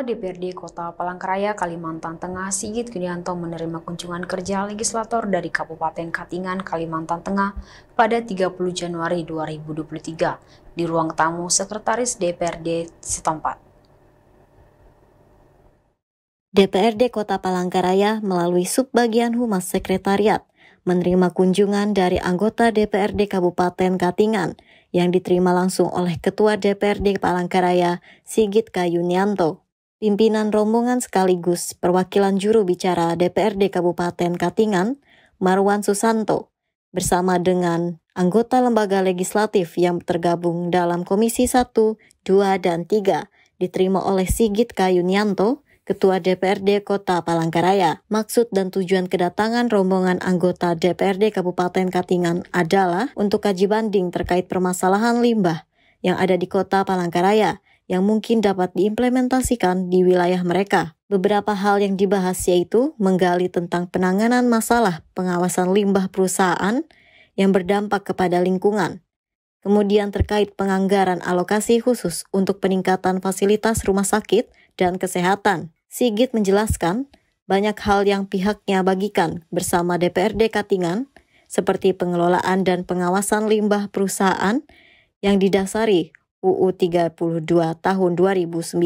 DPRD Kota Palangkaraya, Kalimantan Tengah, Sigit Gunianto menerima kunjungan kerja legislator dari Kabupaten Katingan, Kalimantan Tengah pada 30 Januari 2023 di ruang tamu Sekretaris DPRD setempat. DPRD Kota Palangkaraya melalui Subbagian Humas Sekretariat menerima kunjungan dari anggota DPRD Kabupaten Katingan yang diterima langsung oleh Ketua DPRD Palangkaraya Sigit Kayunianto. Pimpinan rombongan sekaligus perwakilan juru bicara DPRD Kabupaten Katingan, Marwan Susanto, bersama dengan anggota lembaga legislatif yang tergabung dalam Komisi 1, 2, dan 3 diterima oleh Sigit Kayunianto, Ketua DPRD Kota Palangkaraya. Maksud dan tujuan kedatangan rombongan anggota DPRD Kabupaten Katingan adalah untuk kaji banding terkait permasalahan limbah yang ada di Kota Palangkaraya yang mungkin dapat diimplementasikan di wilayah mereka. Beberapa hal yang dibahas yaitu menggali tentang penanganan masalah pengawasan limbah perusahaan yang berdampak kepada lingkungan. Kemudian terkait penganggaran alokasi khusus untuk peningkatan fasilitas rumah sakit dan kesehatan. Sigit menjelaskan, banyak hal yang pihaknya bagikan bersama DPRD Katingan, seperti pengelolaan dan pengawasan limbah perusahaan yang didasari UU 32 tahun 2009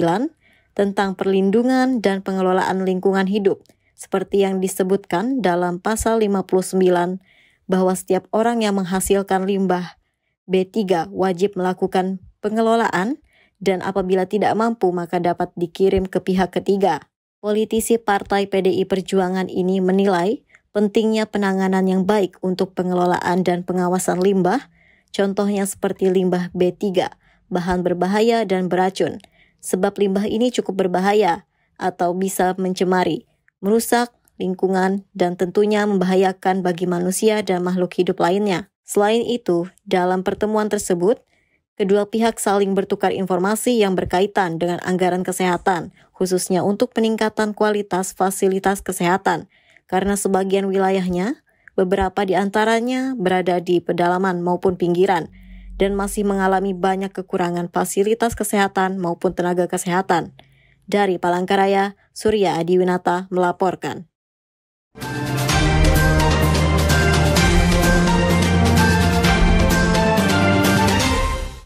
tentang perlindungan dan pengelolaan lingkungan hidup seperti yang disebutkan dalam pasal 59 bahwa setiap orang yang menghasilkan limbah B3 wajib melakukan pengelolaan dan apabila tidak mampu maka dapat dikirim ke pihak ketiga. Politisi Partai PDI Perjuangan ini menilai pentingnya penanganan yang baik untuk pengelolaan dan pengawasan limbah, contohnya seperti limbah B3 bahan berbahaya dan beracun, sebab limbah ini cukup berbahaya atau bisa mencemari, merusak lingkungan, dan tentunya membahayakan bagi manusia dan makhluk hidup lainnya. Selain itu, dalam pertemuan tersebut, kedua pihak saling bertukar informasi yang berkaitan dengan anggaran kesehatan, khususnya untuk peningkatan kualitas fasilitas kesehatan, karena sebagian wilayahnya, beberapa di antaranya berada di pedalaman maupun pinggiran, dan masih mengalami banyak kekurangan fasilitas kesehatan maupun tenaga kesehatan. Dari Palangkaraya, Surya Adiwinata melaporkan.